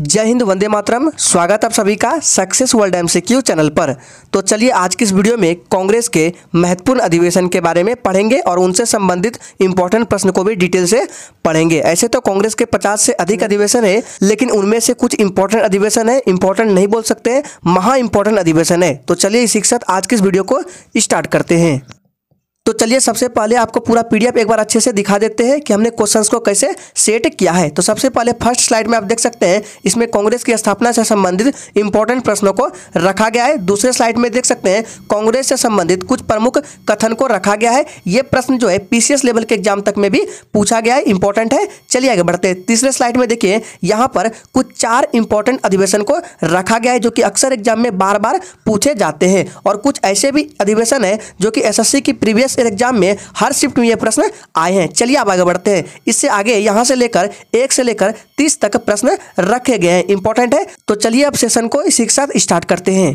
जय हिंद वंदे मातरम स्वागत आप सभी का success world M C Q channel पर तो चलिए आज की इस वीडियो में कांग्रेस के महत्वपूर्ण अधिवेशन के बारे में पढ़ेंगे और उनसे संबंधित इंपॉर्टेंट प्रश्न को भी डिटेल से पढ़ेंगे ऐसे तो कांग्रेस के 50 से अधिक अधिवेशन है लेकिन उनमें से कुछ इम्पोर्टेंट अधिवेशन है इम्पोर्टेंट नहीं बोल सकते महा इम्पोर्टेंट अधिवेशन है तो चलिए इसी के साथ आज की इस वीडियो को स्टार्ट करते हैं तो चलिए सबसे पहले आपको पूरा पीडीएफ एक बार अच्छे से दिखा देते हैं कि हमने क्वेश्चंस को कैसे सेट किया है तो सबसे पहले फर्स्ट स्लाइड में आप देख सकते हैं इसमें कांग्रेस की स्थापना से संबंधित इंपॉर्टेंट प्रश्नों को रखा गया है दूसरे स्लाइड में देख सकते हैं कांग्रेस से संबंधित कुछ प्रमुख कथन को रखा गया है ये प्रश्न जो है पीसीएस लेवल के एग्जाम तक में भी पूछा गया है इंपॉर्टेंट है चलिए आगे बढ़ते हैं तीसरे स्लाइड में देखिए यहाँ पर कुछ चार इंपॉर्टेंट अधिवेशन को रखा गया है जो कि अक्सर एग्जाम में बार बार पूछे जाते हैं और कुछ ऐसे भी अधिवेशन है जो कि एस की प्रीवियस के एग्जाम में हर शिफ्ट में ये प्रश्न आए हैं चलिए आप आगे बढ़ते हैं इससे आगे यहाँ से लेकर एक से लेकर तीस तक प्रश्न रखे गए हैं इंपॉर्टेंट है तो चलिए अब सेशन को इसी के साथ स्टार्ट करते हैं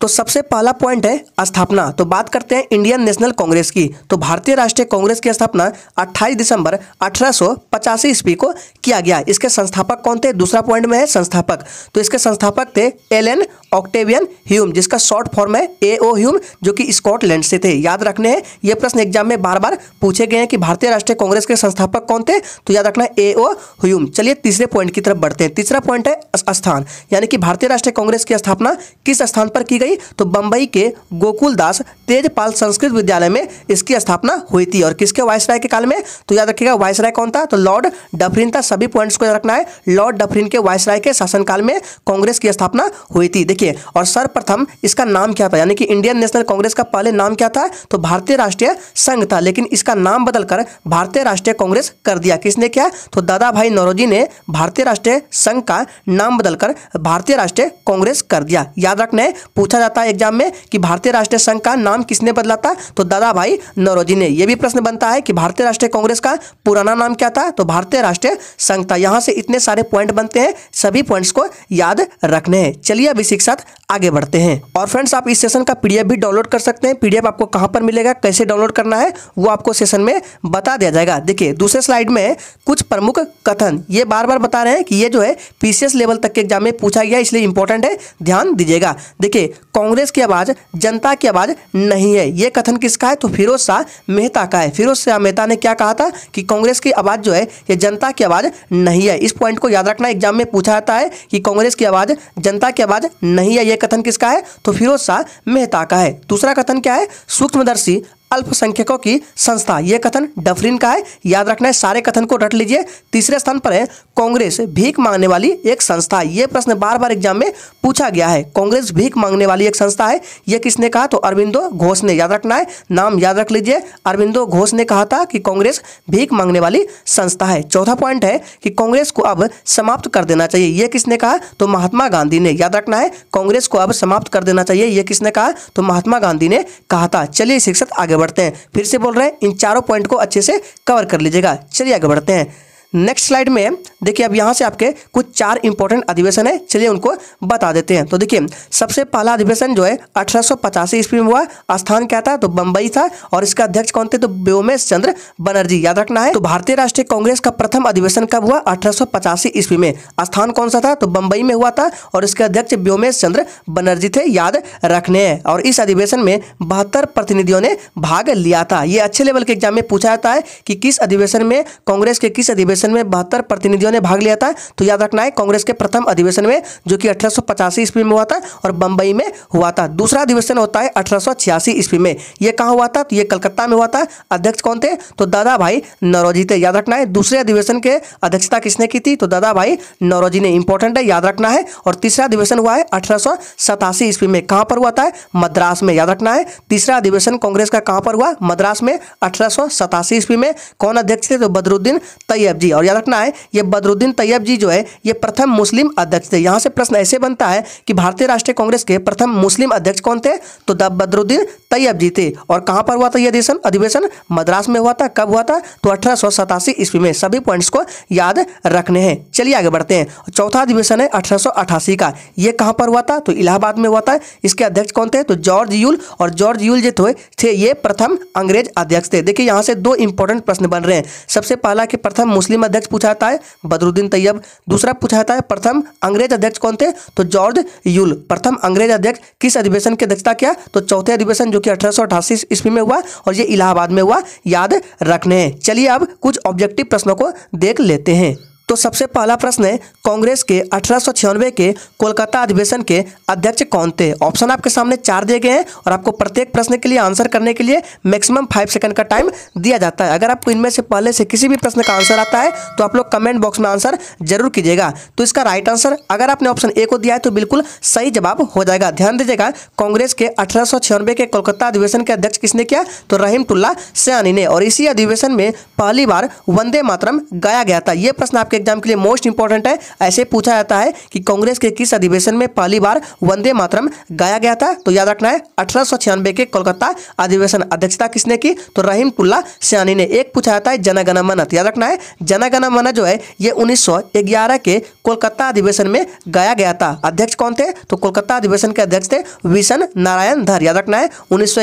तो सबसे पहला पॉइंट है स्थापना तो बात करते हैं इंडियन नेशनल कांग्रेस की तो भारतीय राष्ट्रीय कांग्रेस की स्थापना 28 दिसंबर अठारह ईस्वी को किया गया इसके संस्थापक कौन थे दूसरा पॉइंट में है संस्थापक तो इसके संस्थापक थे एन ऑक्टेवियन ह्यूम जिसका शॉर्ट फॉर्म है ए ओ ह्यूम जो कि स्कॉटलैंड से थे याद रखने हैं ये प्रश्न एग्जाम में बार बार पूछे गए हैं कि भारतीय राष्ट्रीय कांग्रेस के संस्थापक कौन थे तो याद रखना ए ओ ह्यूम चलिए तीसरे पॉइंट की तरफ बढ़ते हैं तीसरा पॉइंट है स्थान यानी कि भारतीय राष्ट्रीय कांग्रेस की स्थापना किस स्थान पर की गई गई तो बम्बई के गोकुलदास तेजपाल संस्कृत विद्यालय में इसकी स्थापना हुई थी और किसके वायसराय के काल में तो याद रखिएगा वायसराय कौन था तो लॉर्ड डफरिन था सभी पॉइंट्स को याद रखना है लॉर्ड डफरिन के वायसराय के शासनकाल में कांग्रेस की स्थापना हुई थी देखिए और सर्वप्रथम इसका नाम क्या था यानी कि इंडियन नेशनल कांग्रेस का पहले नाम क्या था तो भारतीय राष्ट्रीय संघ था लेकिन इसका नाम बदलकर भारतीय राष्ट्रीय कांग्रेस कर दिया किसने किया तो दादा भाई नौरोजी ने भारतीय राष्ट्रीय संघ का नाम बदलकर भारतीय राष्ट्रीय कांग्रेस कर दिया याद रखना है पूछा जाता है एग्जाम में कि भारतीय राष्ट्रीय संघ का नाम किसने बदला था तो दादा भाई नरोजी ने यह भी प्रश्न बनता है कि भारतीय राष्ट्रीय कांग्रेस का पुराना नाम क्या था तो भारतीय राष्ट्रीय संघ था यहां से इतने सारे पॉइंट बनते हैं सभी पॉइंट्स को याद रखने हैं चलिए अब इसी के साथ आगे बढ़ते हैं और फ्रेंड्स आप इस सेशन का पीडीएफ भी डाउनलोड कर सकते हैं पीडीएफ आपको कहां पर मिलेगा कैसे डाउनलोड करना है वो आपको सेशन में बता दिया जाएगा देखिए दूसरे स्लाइड में कुछ प्रमुख कथन ये बार बार बता रहे हैं कि ये जो है पीसीएस लेवल तक के एग्जाम में पूछा गया इसलिए इंपॉर्टेंट है ध्यान दीजिएगा देखिए कांग्रेस की आवाज़ जनता की आवाज़ नहीं है ये कथन किसका है तो फिरोज शाह मेहता का है फिरोज शाह मेहता ने क्या कहा था कि कांग्रेस की आवाज़ जो है ये जनता की आवाज़ नहीं है इस पॉइंट को याद रखना एग्जाम में पूछा जाता है कि कांग्रेस की आवाज़ जनता की आवाज़ नहीं है कथन किसका है तो फिरोज शाह मेहता का है दूसरा कथन क्या है सूक्ष्मदर्शी अल्पसंख्यकों की संस्था यह कथन डफरिन का है याद रखना है सारे कथन को रट लीजिए तीसरे स्थान पर है कांग्रेस भीख मांगने वाली एक संस्था यह प्रश्न बार बार एग्जाम में पूछा गया है कांग्रेस भीख मांगने वाली एक संस्था है यह किसने कहा तो अरविंदो घोष ने याद रखना है नाम याद रख लीजिए अरविंदो घोष ने कहा था कि कांग्रेस भीख मांगने वाली संस्था है चौथा पॉइंट है कि कांग्रेस को अब समाप्त कर देना चाहिए यह किसने कहा तो महात्मा गांधी ने याद रखना है कांग्रेस को अब समाप्त कर देना चाहिए यह किसने कहा तो महात्मा गांधी ने कहा था चलिए शिक्षक आगे बढ़ते हैं फिर से बोल रहे हैं इन चारों पॉइंट को अच्छे से कवर कर लीजिएगा चलिए आगे बढ़ते हैं नेक्स्ट स्लाइड में देखिए अब यहाँ से आपके कुछ चार इंपॉर्टेंट अधिवेशन है चलिए उनको बता देते हैं तो देखिए सबसे पहला अधिवेशन जो है अठारह ईस्वी में हुआ स्थान क्या था तो बंबई था और इसका अध्यक्ष कौन थे तो व्योमेश चंद्र बनर्जी याद रखना है तो भारतीय राष्ट्रीय कांग्रेस का प्रथम अधिवेशन कब हुआ अठारह ईस्वी में स्थान कौन सा था तो बम्बई में हुआ था और इसके अध्यक्ष व्योमेश चंद्र बनर्जी थे याद रखने हैं और इस अधिवेशन में बहत्तर प्रतिनिधियों ने भाग लिया था ये अच्छे लेवल के एग्जाम में पूछा जाता है कि किस अधिवेशन में कांग्रेस के किस अधिवेशन अधिवेशन में बहत्तर प्रतिनिधियों ने भाग लिया था तो याद रखना है कांग्रेस के प्रथम अधिवेशन में जो कि अठारह ईस्वी में हुआ था और बंबई में हुआ था दूसरा अधिवेशन होता है अठारह ईस्वी में यह कहाँ हुआ था तो ये कलकत्ता में हुआ था अध्यक्ष कौन थे तो दादा भाई नरोजी थे याद रखना है दूसरे अधिवेशन के अध्यक्षता किसने की थी तो दादा भाई नरोजी ने इंपॉर्टेंट है याद रखना है और तीसरा अधिवेशन हुआ है अठारह ईस्वी में कहाँ पर हुआ था मद्रास में याद रखना है तीसरा अधिवेशन कांग्रेस का कहाँ पर हुआ मद्रास में अठारह ईस्वी में कौन अध्यक्ष थे तो बदरुद्दीन तैयब जी थी और याद रखना है ये बदरुद्दीन तैयब जी जो है ये प्रथम मुस्लिम अध्यक्ष थे यहाँ से प्रश्न ऐसे बनता है कि भारतीय राष्ट्रीय कांग्रेस के प्रथम मुस्लिम अध्यक्ष कौन थे तो द बदरुद्दीन तैयब जी थे और कहाँ पर हुआ था यह अधिवेशन अधिवेशन मद्रास में हुआ था कब हुआ था तो अठारह ईस्वी में सभी पॉइंट्स को याद रखने हैं चलिए आगे बढ़ते हैं चौथा अधिवेशन है अठारह का ये कहाँ पर हुआ था तो इलाहाबाद में हुआ था इसके अध्यक्ष कौन थे तो जॉर्ज यूल और जॉर्ज यूल जो थे ये प्रथम अंग्रेज अध्यक्ष थे देखिए यहाँ से दो इंपॉर्टेंट प्रश्न बन रहे हैं सबसे पहला कि प्रथम मुस्लिम अंतरिम अध्यक्ष पूछा जाता है बदरुद्दीन तैयब दूसरा पूछा जाता है प्रथम अंग्रेज अध्यक्ष कौन थे तो जॉर्ज यूल प्रथम अंग्रेज अध्यक्ष किस अधिवेशन की अध्यक्षता किया तो चौथे अधिवेशन जो कि अठारह ईस्वी में हुआ और ये इलाहाबाद में हुआ याद रखने चलिए अब कुछ ऑब्जेक्टिव प्रश्नों को देख लेते हैं तो सबसे पहला प्रश्न है कांग्रेस के अठारह के कोलकाता अधिवेशन के अध्यक्ष कौन थे ऑप्शन आपके सामने चार दिए गए हैं और आपको प्रत्येक प्रश्न के लिए आंसर करने के लिए मैक्सिमम फाइव सेकंड का टाइम दिया जाता है अगर आपको इनमें से पहले से किसी भी प्रश्न का आंसर आता है तो आप लोग कमेंट बॉक्स में आंसर जरूर कीजिएगा तो इसका राइट आंसर अगर आपने ऑप्शन ए को दिया है तो बिल्कुल सही जवाब हो जाएगा ध्यान दीजिएगा कांग्रेस के अठारह के कोलकाता अधिवेशन के अध्यक्ष किसने किया तो टुल्ला सयानी ने और इसी अधिवेशन में पहली बार वंदे मातरम गाया गया था यह प्रश्न आपके एग्जाम के लिए मोस्ट इंपॉर्टेंट है ऐसे पूछा जाता है कि कांग्रेस के किस अधिवेशन में पहली बार वंदे मातरम गाया गया था तो याद रखना है अठारह के कोलकाता अधिवेशन अध्यक्षता किसने की तो रहीम तुल्ला सियानी ने एक पूछा जाता है जनगणमन याद रखना है जनगणमन जो है ये उन्नीस के कोलकाता अधिवेशन में गाया गया था अध्यक्ष कौन थे तो कोलकाता अधिवेशन के अध्यक्ष थे विशन नारायण धर याद रखना है उन्नीस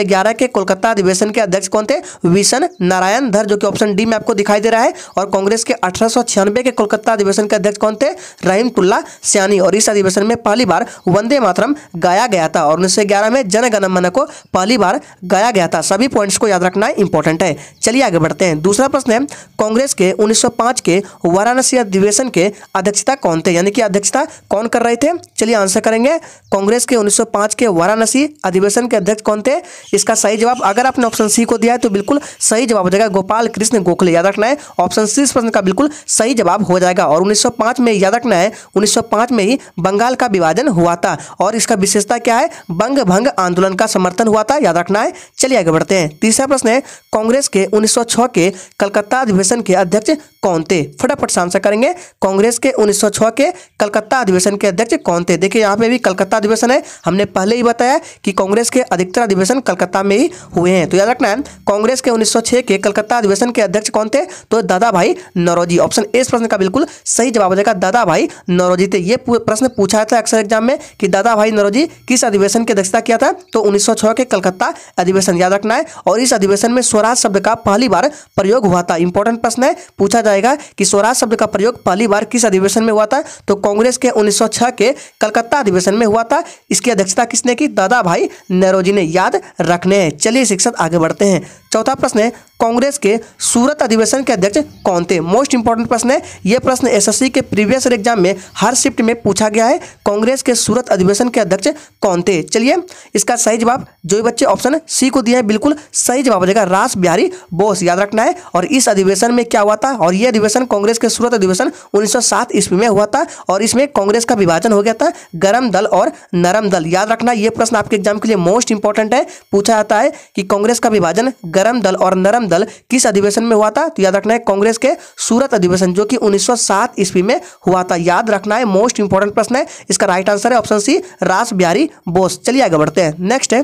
के कोलकाता अधिवेशन के अध्यक्ष कौन थे विशन नारायण धर जो कि ऑप्शन डी में आपको दिखाई दे रहा है और कांग्रेस के अठारह के कोलकाता कोलकाता अधिवेशन के अध्यक्ष कौन थे रहीमतुल्ला सियानी और इस अधिवेशन में पहली बार वंदे मातरम गाया गया था और उन्नीस में जनगणमन को पहली बार गाया गया था सभी पॉइंट्स को याद रखना इंपॉर्टेंट है चलिए आगे बढ़ते हैं दूसरा प्रश्न है कांग्रेस के उन्नीस के वाराणसी अधिवेशन के अध्यक्षता कौन थे यानी कि अध्यक्षता कौन कर रहे थे चलिए आंसर करेंगे कांग्रेस के उन्नीस के वाराणसी अधिवेशन के अध्यक्ष कौन थे इसका सही जवाब अगर आपने ऑप्शन सी को दिया है तो बिल्कुल सही जवाब हो जाएगा गोपाल कृष्ण गोखले याद रखना है ऑप्शन सी इस प्रश्न का बिल्कुल सही जवाब हो हो जाएगा और 1905 में याद रखना है 1905 में ही बंगाल का विभाजन हुआ था और इसका विशेषता क्या है बंग भंग आंदोलन का समर्थन हुआ था याद रखना है चलिए आगे बढ़ते हैं तीसरा प्रश्न है कांग्रेस के 1906 के कलकत्ता अधिवेशन के अध्यक्ष कौन थे फटाफट से आंसर करेंगे कांग्रेस के उन्नीस के कलकत्ता अधिवेशन के अध्यक्ष कौन थे देखिए यहाँ पे भी कलकत्ता अधिवेशन है हमने पहले ही बताया कि कांग्रेस के अधिकतर अधिवेशन कलकत्ता में ही हुए हैं तो याद रखना है कांग्रेस के 1906 के कलकत्ता अधिवेशन के अध्यक्ष कौन थे तो दादा भाई नरोजी ऑप्शन ए इस प्रश्न का इसका बिल्कुल सही जवाब हो जाएगा दादा भाई नरोजी थे ये प्रश्न पूछा था अक्सर एग्जाम में कि दादा भाई नरोजी किस अधिवेशन की अध्यक्षता किया था तो उन्नीस के कलकत्ता अधिवेशन याद रखना है और इस अधिवेशन में स्वराज शब्द का पहली बार प्रयोग हुआ था इंपॉर्टेंट प्रश्न है पूछा जाएगा कि स्वराज शब्द का प्रयोग पहली बार किस अधिवेशन में हुआ था तो कांग्रेस के 1906 के कलकत्ता अधिवेशन में हुआ था इसकी अध्यक्षता किसने की दादा भाई नरोजी ने याद रखने हैं चलिए शिक्षक आगे बढ़ते हैं चौथा प्रश्न है कांग्रेस के सूरत अधिवेशन के अध्यक्ष कौन थे मोस्ट इंपॉर्टेंट प्रश्न है यह प्रश्न एसएससी के प्रीवियस एग्जाम में हर शिफ्ट में पूछा गया है कांग्रेस के सूरत अधिवेशन के अध्यक्ष कौन थे चलिए इसका सही जवाब जो बच्चे ऑप्शन सी को दिया है बिल्कुल सही जवाब हो रास बिहारी बोस याद रखना है और इस अधिवेशन में क्या हुआ था और यह अधिवेशन कांग्रेस के सूरत अधिवेशन उन्नीस ईस्वी में हुआ था और इसमें कांग्रेस का विभाजन हो गया था गर्म दल और नरम दल याद रखना यह प्रश्न आपके एग्जाम के लिए मोस्ट इंपॉर्टेंट है पूछा जाता है कि कांग्रेस का विभाजन गर्म दल और नरम दल किस अधिवेशन में हुआ था तो याद रखना है कांग्रेस के सूरत अधिवेशन जो कि 1907 ईस्वी में हुआ था याद रखना है मोस्ट इंपॉर्टेंट प्रश्न है इसका राइट आंसर है ऑप्शन सी रास बिहारी बोस चलिए आगे बढ़ते हैं नेक्स्ट है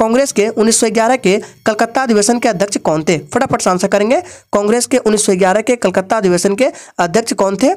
कांग्रेस के 1911 के कलकत्ता अधिवेशन के अध्यक्ष कौन थे फटाफट से आंसर करेंगे कांग्रेस के 1911 के कलकत्ता अधिवेशन के अध्यक्ष कौन थे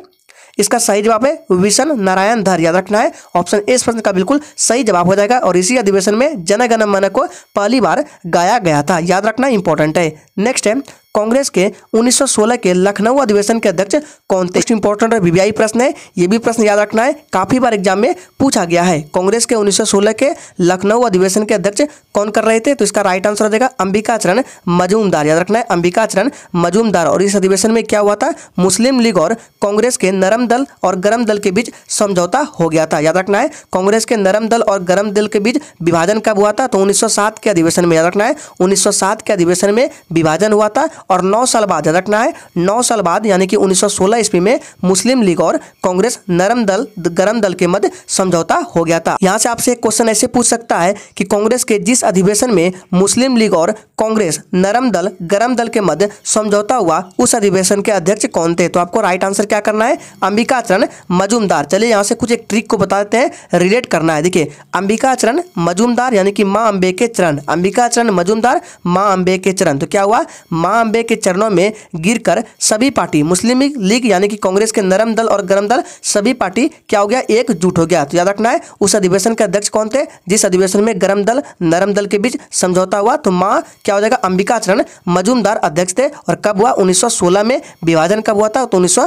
इसका सही जवाब है विशन नारायण धर याद रखना है ऑप्शन ए इस प्रश्न का बिल्कुल सही जवाब हो जाएगा और इसी अधिवेशन में जनगण मन को पहली बार गाया गया था याद रखना इंपॉर्टेंट है नेक्स्ट है कांग्रेस के 1916 के लखनऊ अधिवेशन के अध्यक्ष कौन थे इंपॉर्टेंट और वीवीआई प्रश्न है ये भी प्रश्न याद रखना है काफी बार एग्जाम में पूछा गया है कांग्रेस के 1916 के लखनऊ अधिवेशन के अध्यक्ष कौन कर रहे थे तो इसका राइट आंसर हो जाएगा अंबिकाचरण मजूमदार याद रखना है अंबिकाचरण मजूमदार और इस अधिवेशन में क्या हुआ था मुस्लिम लीग और कांग्रेस के नरम दल और गर्म दल के बीच समझौता हो गया था याद रखना है कांग्रेस के नरम दल और गर्म दल के बीच विभाजन कब हुआ था तो उन्नीस के अधिवेशन में याद रखना है उन्नीस के अधिवेशन में विभाजन हुआ था और नौ साल बाद याद रखना है नौ साल बाद यानी कि 1916 ईस्वी में मुस्लिम लीग और कांग्रेस नरम दल गरम दल के मध्य समझौता हो गया था यहाँ से आपसे एक क्वेश्चन ऐसे पूछ सकता है कि कांग्रेस के जिस अधिवेशन में मुस्लिम लीग और कांग्रेस नरम दल गरम दल के मध्य समझौता हुआ उस अधिवेशन के अध्यक्ष कौन थे तो आपको राइट आंसर क्या करना है अंबिकाचरण मजूमदार चलिए यहाँ से कुछ एक ट्रिक को बता देते हैं रिलेट करना है देखिए अंबिकाचरण मजूमदार यानी कि माँ अंबे के चरण अंबिकाचरण मजूमदार माँ अंबे के चरण तो क्या हुआ माँ अंबे के चरणों में गिरकर सभी पार्टी मुस्लिम लीग यानी कि कांग्रेस के नरम दल और गर्म दल सभी पार्टी क्या हो गया एकजुट हो गया तो याद रखना है उस अधिवेशन के अध्यक्ष कौन थे जिस अधिवेशन में गर्म दल नरम दल के बीच समझौता हुआ तो माँ क्या हो जाएगा अंबिकाचरण मजूमदार अध्यक्ष थे और कब हुआ उन्नीस में विभाजन कब हुआ था तो उन्नीस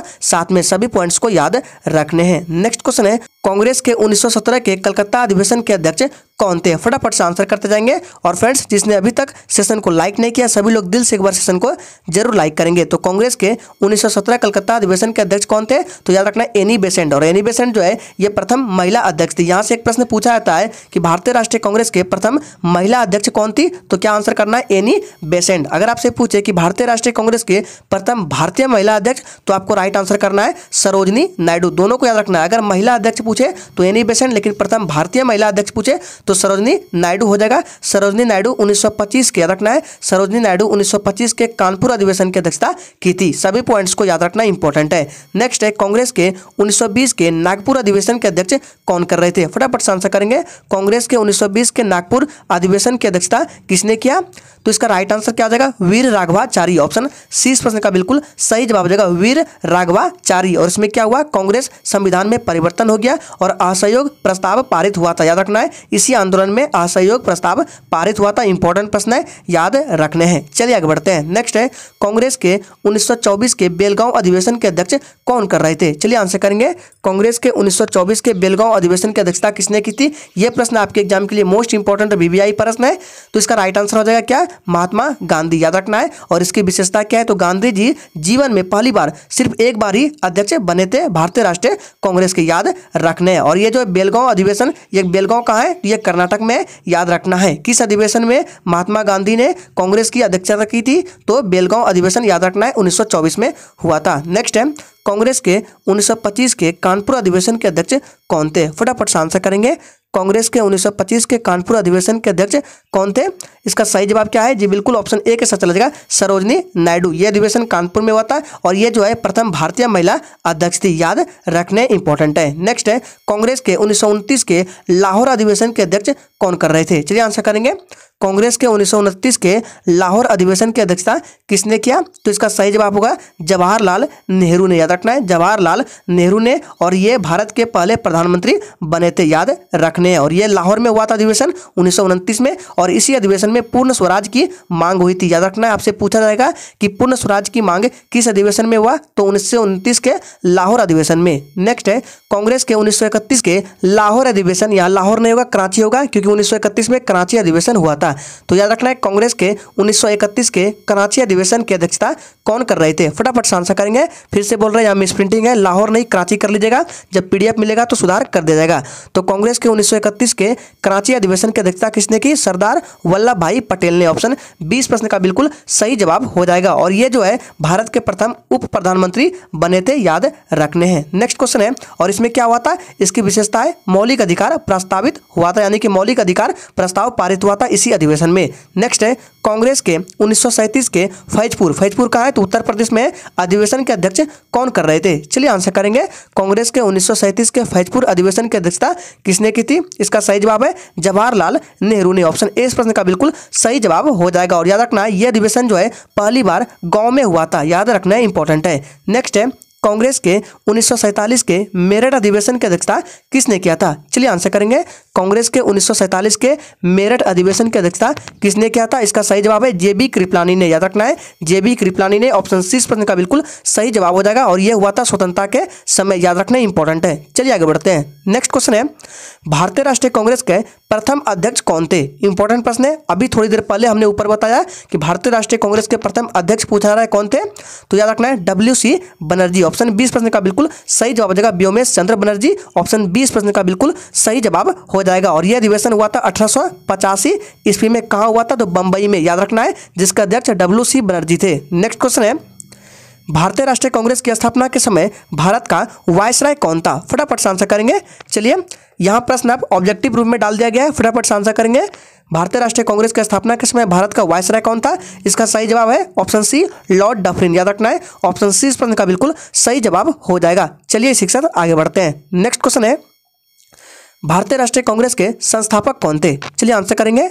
में सभी पॉइंट्स को याद रखने हैं नेक्स्ट क्वेश्चन है कांग्रेस के 1917 के कलकत्ता अधिवेशन के अध्यक्ष कौन थे फटाफट से आंसर करते जाएंगे और फ्रेंड्स जिसने अभी तक सेशन को लाइक नहीं किया सभी लोग दिल से एक बार सेशन को जरूर लाइक करेंगे तो कांग्रेस के 1917 कलकत्ता अधिवेशन के अध्यक्ष कौन थे तो याद रखना एनी बेसेंट और एनी बेसेंट जो है ये प्रथम महिला अध्यक्ष थी यहाँ से एक प्रश्न पूछा जाता है कि भारतीय राष्ट्रीय कांग्रेस के प्रथम महिला अध्यक्ष कौन थी तो क्या आंसर करना है एनी बेसेंट अगर आपसे पूछे कि भारतीय राष्ट्रीय कांग्रेस के प्रथम भारतीय महिला अध्यक्ष तो आपको राइट आंसर करना है सरोजनी नायडू दोनों को याद रखना है अगर महिला अध्यक्ष पूछे तो एनी बेसेंट लेकिन प्रथम भारतीय महिला अध्यक्ष पूछे तो सरोजनी नायडू हो जाएगा सरोजनी नायडू 1925 के याद रखना है सरोजनी नायडू 1925 के कानपुर अधिवेशन की अध्यक्षता की थी सभी पॉइंट्स को याद रखना इंपॉर्टेंट है नेक्स्ट है कांग्रेस के 1920 के नागपुर अधिवेशन के अध्यक्ष कौन कर रहे थे फटाफट सांसद आंसर करेंगे कांग्रेस के उन्नीस के नागपुर अधिवेशन की अध्यक्षता किसने किया तो इसका राइट आंसर क्या हो जाएगा वीर राघवाचारी ऑप्शन सी प्रश्न का बिल्कुल सही जवाब हो जाएगा वीर राघवाचारी और इसमें क्या हुआ कांग्रेस संविधान में परिवर्तन हो गया और असहयोग प्रस्ताव पारित हुआ था याद रखना है इसी इसी आंदोलन में असहयोग प्रस्ताव पारित हुआ था इंपॉर्टेंट प्रश्न है याद रखने हैं चलिए आगे बढ़ते हैं नेक्स्ट है कांग्रेस के 1924 के बेलगांव अधिवेशन के अध्यक्ष कौन कर रहे थे चलिए आंसर करेंगे कांग्रेस के 1924 के बेलगांव अधिवेशन की अध्यक्षता किसने की थी यह प्रश्न आपके एग्जाम के लिए मोस्ट इंपॉर्टेंट वीवीआई प्रश्न है तो इसका राइट आंसर हो जाएगा क्या महात्मा गांधी याद रखना है और इसकी विशेषता क्या है तो गांधी जी जीवन में पहली बार सिर्फ एक बार ही अध्यक्ष बने थे भारतीय राष्ट्रीय कांग्रेस के याद रखने और ये जो बेलगांव अधिवेशन ये बेलगांव कहा है ये कर्नाटक में याद रखना है किस अधिवेशन में महात्मा गांधी ने कांग्रेस की अध्यक्षता की थी तो बेलगांव अधिवेशन याद रखना है 1924 में हुआ था नेक्स्ट है कांग्रेस के 1925 के कानपुर अधिवेशन के अध्यक्ष कौन थे फटाफट से आंसर करेंगे कांग्रेस के 1925 के कानपुर अधिवेशन के अध्यक्ष कौन थे इसका सही जवाब क्या है जी बिल्कुल ऑप्शन ए के साथ चला जाएगा सरोजनी नायडू ये अधिवेशन कानपुर में हुआ था और ये जो है प्रथम भारतीय महिला अध्यक्ष थी याद रखने इंपॉर्टेंट है नेक्स्ट है कांग्रेस के उन्नीस के लाहौर अधिवेशन के अध्यक्ष कौन कर रहे थे चलिए आंसर करेंगे कांग्रेस के उन्नीस के लाहौर अधिवेशन की अध्यक्षता किसने किया तो इसका सही जवाब होगा जवाहरलाल नेहरू ने याद रखना है जवाहरलाल नेहरू ने और ये भारत के पहले प्रधानमंत्री बने थे याद रखना रखने और यह लाहौर में हुआ था अधिवेशन उन्नीस में और इसी अधिवेशन में पूर्ण स्वराज की मांग हुई थी याद रखना आपसे पूछा जाएगा कि पूर्ण स्वराज की मांग किस अधिवेशन में हुआ तो उन्नीस के लाहौर अधिवेशन में नेक्स्ट है कांग्रेस के उन्नीस के लाहौर अधिवेशन या लाहौर नहीं होगा कराची होगा क्योंकि उन्नीस में कराची अधिवेशन हुआ था तो याद रखना है कांग्रेस के उन्नीस के कराची अधिवेशन की अध्यक्षता कौन कर रहे थे फटाफट से आंसर करेंगे फिर से बोल रहे हैं हम स्प्रिंटिंग है लाहौर नहीं कराची कर लीजिएगा जब पीडीएफ मिलेगा तो सुधार कर दिया जाएगा तो कांग्रेस के उन्नीस 1931 के कराची अधिवेशन की अध्यक्षता किसने की सरदार वल्लभ भाई पटेल ने ऑप्शन बीस प्रश्न का बिल्कुल सही जवाब हो जाएगा और ये जो है भारत के प्रथम उप प्रधानमंत्री बने थे याद रखने हैं नेक्स्ट क्वेश्चन है और इसमें क्या हुआ था इसकी विशेषता है मौलिक अधिकार प्रस्तावित हुआ था यानी कि मौलिक अधिकार प्रस्ताव पारित हुआ था इसी अधिवेशन में नेक्स्ट है कांग्रेस के उन्नीस के फैजपुर फैजपुर कहाँ है तो उत्तर प्रदेश में अधिवेशन के अध्यक्ष कौन कर रहे थे चलिए आंसर करेंगे कांग्रेस के उन्नीस के फैजपुर अधिवेशन की अध्यक्षता किसने की थी इसका सही जवाब है जवाहरलाल नेहरू ने ऑप्शन ए इस प्रश्न का बिल्कुल सही जवाब हो जाएगा और याद रखना यह अधिवेशन जो है पहली बार गाँव में हुआ था याद रखना इंपॉर्टेंट है नेक्स्ट है कांग्रेस के उन्नीस के मेरठ अधिवेशन की अध्यक्षता किसने किया था चलिए आंसर करेंगे कांग्रेस के उन्नीस के मेरठ अधिवेशन की अध्यक्षता किसने किया था इसका सही जवाब है जेबी कृपलानी ने याद रखना है जेबी कृपलानी ने ऑप्शन सी प्रश्न का बिल्कुल सही जवाब हो जाएगा और यह हुआ था स्वतंत्रता के समय याद रखना इंपॉर्टेंट है चलिए आगे बढ़ते हैं नेक्स्ट क्वेश्चन है भारतीय राष्ट्रीय कांग्रेस के प्रथम अध्यक्ष कौन थे इंपॉर्टेंट प्रश्न है अभी थोड़ी देर पहले हमने ऊपर बताया कि भारतीय राष्ट्रीय कांग्रेस के प्रथम अध्यक्ष पूछा रहा है कौन थे तो याद रखना है डब्ल्यू सी बनर्जी ऑप्शन बीस प्रश्न का बिल्कुल सही जवाब हो जाएगा व्योमेश चंद्र बनर्जी ऑप्शन बीस प्रश्न का बिल्कुल सही जवाब हो जाएगा और यह अधिवेशन हुआ था अठारह ईस्वी में कहा हुआ था तो बंबई में याद रखना है जिसका अध्यक्ष डब्ल्यू सी बनर्जी थे नेक्स्ट क्वेश्चन है भारतीय राष्ट्रीय कांग्रेस की स्थापना के समय भारत का वायसराय कौन था फटाफट से आंसर करेंगे चलिए यहाँ प्रश्न आप ऑब्जेक्टिव रूप में डाल दिया गया है फटाफट से आंसर करेंगे भारतीय राष्ट्रीय कांग्रेस की स्थापना के समय भारत का वायसराय कौन था इसका सही जवाब है ऑप्शन सी लॉर्ड डफरिन याद रखना है ऑप्शन सी इस प्रश्न का बिल्कुल सही जवाब हो जाएगा चलिए इसी के साथ आगे बढ़ते हैं नेक्स्ट क्वेश्चन है भारतीय राष्ट्रीय कांग्रेस के संस्थापक कौन थे चलिए आंसर करेंगे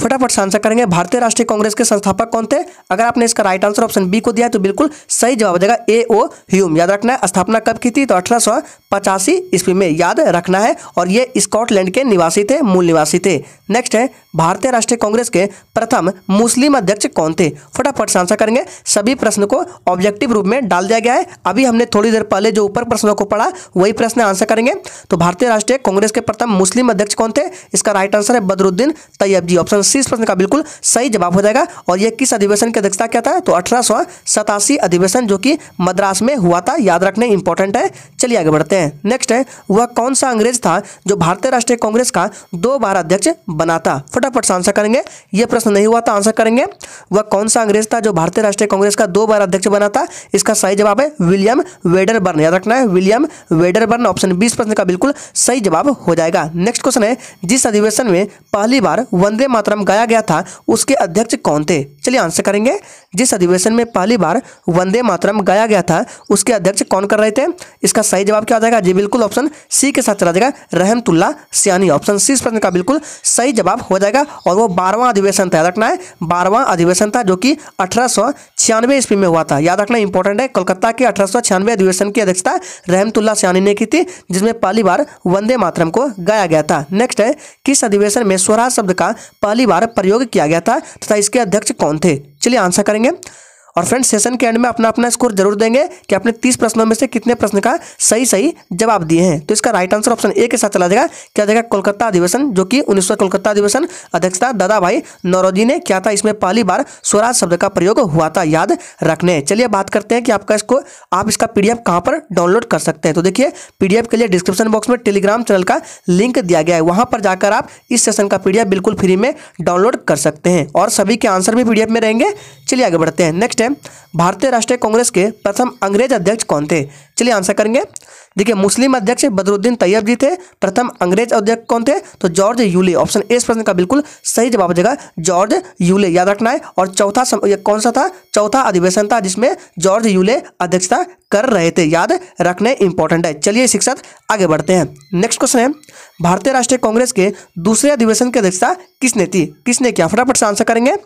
फटाफट से आंसर करेंगे भारतीय राष्ट्रीय कांग्रेस के संस्थापक कौन थे अगर आपने इसका राइट आंसर ऑप्शन बी को दिया तो बिल्कुल सही जवाब हो जाएगा ए ओ ह्यूम याद रखना है स्थापना कब की थी तो अठारह सौ ईस्वी में याद रखना है और ये स्कॉटलैंड के निवासी थे मूल निवासी थे नेक्स्ट है भारतीय राष्ट्रीय कांग्रेस के प्रथम मुस्लिम अध्यक्ष कौन थे फटाफट से आंसर करेंगे सभी प्रश्न को ऑब्जेक्टिव रूप में डाल दिया गया है अभी हमने थोड़ी देर पहले जो ऊपर प्रश्नों को पढ़ा वही प्रश्न आंसर करेंगे तो भारतीय राष्ट्रीय कांग्रेस के प्रथम मुस्लिम अध्यक्ष कौन थे इसका राइट आंसर है Badruddin Tyabji option C इस प्रश्न का बिल्कुल सही जवाब हो जाएगा और यह किस अधिवेशन की अध्यक्षता क्या था तो अठारह अधिवेशन जो कि मद्रास में हुआ था याद रखने इंपॉर्टेंट है चलिए आगे बढ़ते हैं नेक्स्ट है वह कौन सा अंग्रेज था जो भारतीय राष्ट्रीय कांग्रेस का दो बार अध्यक्ष बनाता फटाफट से आंसर करेंगे यह प्रश्न नहीं हुआ था तो आंसर करेंगे वह कौन सा अंग्रेज था जो भारतीय राष्ट्रीय कांग्रेस का दो बार अध्यक्ष बना था इसका सही जवाब है विलियम वेडर बर्न याद रखना है विलियम वेडर बर्न ऑप्शन बीस प्रश्न का बिल्कुल सही जवाब हो जाएगा नेक्स्ट क्वेश्चन है जिस अधिवेशन में पहली बार वंदे मातरम गाया गया था उसके अध्यक्ष कौन थे चलिए आंसर करेंगे जिस अधिवेशन में पहली बार वंदे मातरम गाया गया था उसके अध्यक्ष कौन कर रहे थे इसका सही जवाब क्या आ जाएगा जी बिल्कुल ऑप्शन सी के साथ चला जाएगा रहमतुल्ला सियानी ऑप्शन सी प्रश्न का बिल्कुल सही सही जवाब हो जाएगा और वो बारहवां अधिवेशन था याद रखना है बारहवां अधिवेशन था जो कि अठारह ईस्वी में हुआ था याद रखना इंपॉर्टेंट है कोलकाता के अठारह अधिवेशन की अध्यक्षता रहमतुल्ला सियानी ने की थी जिसमें पहली बार वंदे मातरम को गाया गया था नेक्स्ट है किस अधिवेशन में स्वराज शब्द का पहली बार प्रयोग किया गया था तथा इसके अध्यक्ष कौन थे चलिए आंसर करेंगे और फ्रेंड्स सेशन के एंड में अपना अपना स्कोर जरूर देंगे कि आपने तीस प्रश्नों में से कितने प्रश्न का सही सही जवाब दिए हैं तो इसका राइट आंसर ऑप्शन ए के साथ चला जाएगा क्या जाएगा कोलकाता अधिवेशन जो कि उन्नीस कोलकाता अधिवेशन अध्यक्षता दादा भाई नौरोजी ने किया था इसमें पहली बार स्वराज शब्द का प्रयोग हुआ था याद रखने चलिए बात करते हैं कि आपका इसको आप इसका पीडीएफ डी पर डाउनलोड कर सकते हैं तो देखिए पीडीएफ के लिए डिस्क्रिप्शन बॉक्स में टेलीग्राम चैनल का लिंक दिया गया है वहां पर जाकर आप इस सेशन का पीडीएफ बिल्कुल फ्री में डाउनलोड कर सकते हैं और सभी के आंसर भी पीडीएफ में रहेंगे चलिए आगे बढ़ते हैं नेक्स्ट है भारतीय राष्ट्रीय कांग्रेस के प्रथम अंग्रेज अध्यक्ष कौन थे चलिए आंसर करेंगे देखिए मुस्लिम अध्यक्ष बदरुद्दीन तैयब जी थे प्रथम अंग्रेज अध्यक्ष कौन थे तो जॉर्ज यूले ऑप्शन ए इस प्रश्न का बिल्कुल सही जवाब हो जाएगा जॉर्ज यूले याद रखना है और चौथा ये कौन सा था चौथा अधिवेशन था जिसमें जॉर्ज यूले अध्यक्षता कर रहे थे याद रखने इंपॉर्टेंट है चलिए शिक्षक आगे बढ़ते हैं नेक्स्ट क्वेश्चन है भारतीय राष्ट्रीय कांग्रेस के दूसरे अधिवेशन की अध्यक्षता किसने थी किसने किया फटाफट से आंसर करेंगे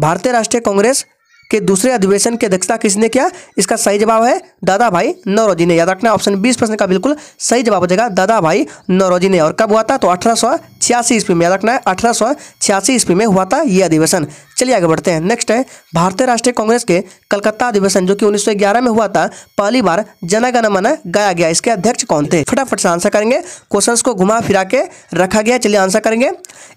भारतीय राष्ट्रीय कांग्रेस के दूसरे अधिवेशन की अध्यक्षता किसने किया इसका सही जवाब है दादा भाई नौरोजी ने याद रखना ऑप्शन बीस प्रश्न का बिल्कुल सही जवाब हो जाएगा दादा भाई नौरोजी ने और कब हुआ था तो अठारह छियासी ईस्वी में याद रखना है अठारह सौ छियासी ईस्वी में हुआ था ये अधिवेशन चलिए आगे बढ़ते हैं नेक्स्ट है भारतीय राष्ट्रीय कांग्रेस के कलकत्ता अधिवेशन जो कि 1911 में हुआ था पहली बार जनगण मन गाया गया इसके अध्यक्ष कौन थे फटाफट से आंसर करेंगे क्वेश्चन को घुमा फिरा के रखा गया चलिए आंसर करेंगे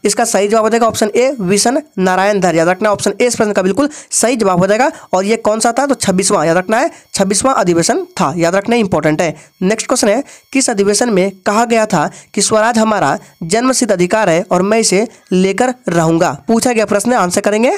इसका सही जवाब हो जाएगा ऑप्शन ए विशन नारायण धर याद रखना ऑप्शन ए इस प्रश्न का बिल्कुल सही जवाब हो जाएगा और ये कौन सा था तो छब्बीसवां याद रखना है छब्बीसवां अधिवेशन था याद रखना इंपॉर्टेंट है नेक्स्ट क्वेश्चन है किस अधिवेशन में कहा गया था कि स्वराज हमारा जन्म अधिकार है और मैं इसे लेकर रहूंगा पूछा गया प्रश्न आंसर करेंगे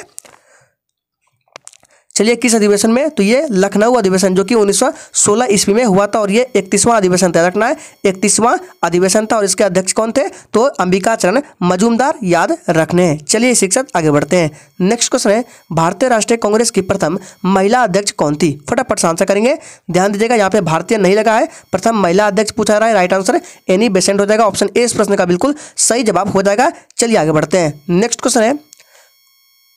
चलिए किस अधिवेशन में तो ये लखनऊ अधिवेशन जो कि 1916 ईस्वी में हुआ था और ये इकतीसवां अधिवेशन था रखना है इकतीसवां अधिवेशन था और इसके अध्यक्ष कौन थे तो अंबिका चरण मजूमदार याद रखने हैं चलिए शिक्षक आगे बढ़ते हैं नेक्स्ट क्वेश्चन है भारतीय राष्ट्रीय कांग्रेस की प्रथम महिला अध्यक्ष कौन थी फटाफट से आंसर करेंगे ध्यान दीजिएगा यहाँ पे भारतीय नहीं लगा है प्रथम महिला अध्यक्ष पूछा रहा है राइट आंसर एनी बेसेंट हो जाएगा ऑप्शन ए इस प्रश्न का बिल्कुल सही जवाब हो जाएगा चलिए आगे बढ़ते हैं नेक्स्ट क्वेश्चन है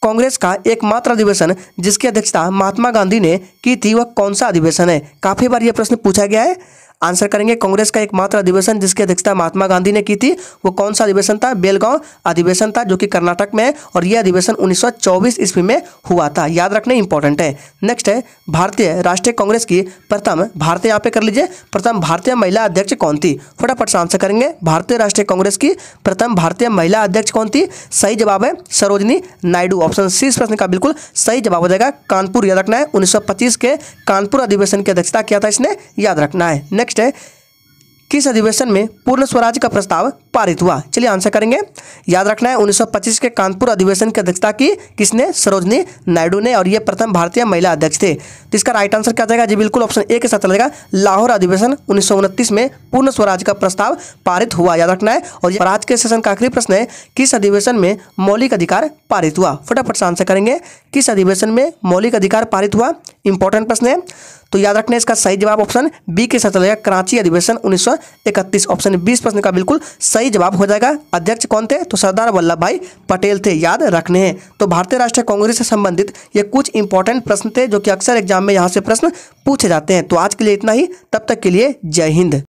कांग्रेस का एकमात्र अधिवेशन जिसकी अध्यक्षता महात्मा गांधी ने की थी वह कौन सा अधिवेशन है काफी बार यह प्रश्न पूछा गया है आंसर करेंगे कांग्रेस का एकमात्र अधिवेशन जिसकी अध्यक्षता महात्मा गांधी ने की थी वो कौन सा अधिवेशन था बेलगांव अधिवेशन था जो कि कर्नाटक में है और यह अधिवेशन 1924 ईस्वी में हुआ था याद रखना इंपॉर्टेंट है नेक्स्ट है भारतीय राष्ट्रीय कांग्रेस की प्रथम भारतीय यहाँ पे कर लीजिए प्रथम भारतीय महिला अध्यक्ष कौन थी फटाफट से आंसर करेंगे भारतीय राष्ट्रीय कांग्रेस की प्रथम भारतीय महिला अध्यक्ष कौन थी सही जवाब है सरोजनी नायडू ऑप्शन सी इस प्रश्न का बिल्कुल सही जवाब हो जाएगा कानपुर याद रखना है 1925 के कानपुर अधिवेशन की अध्यक्षता किया था इसने याद रखना है नेक्स्ट Geschichte किस अधिवेशन में पूर्ण स्वराज का प्रस्ताव पारित हुआ चलिए आंसर करेंगे याद रखना है 1925 के कानपुर अधिवेशन की अध्यक्षता की किसने सरोजनी नायडू ने और ये प्रथम भारतीय महिला अध्यक्ष थे तो इसका राइट आंसर क्या जाएगा जी बिल्कुल ऑप्शन ए के साथ चलेगा लाहौर अधिवेशन उन्नीस में पूर्ण स्वराज का प्रस्ताव पारित हुआ याद रखना है और ये आज के सेशन का आखिरी प्रश्न है किस अधिवेशन में मौलिक अधिकार पारित हुआ फटाफट से आंसर करेंगे किस अधिवेशन में मौलिक अधिकार पारित हुआ इंपॉर्टेंट प्रश्न है तो याद रखना इसका सही जवाब ऑप्शन बी के साथ चलेगा कराची अधिवेशन उन्नीस कितना इकतीस ऑप्शन बीस प्रश्न का बिल्कुल सही जवाब हो जाएगा अध्यक्ष कौन थे तो सरदार वल्लभ भाई पटेल थे याद रखने हैं तो भारतीय राष्ट्रीय कांग्रेस से संबंधित ये कुछ इंपॉर्टेंट प्रश्न थे जो कि अक्सर एग्जाम में यहाँ से प्रश्न पूछे जाते हैं तो आज के लिए इतना ही तब तक के लिए जय हिंद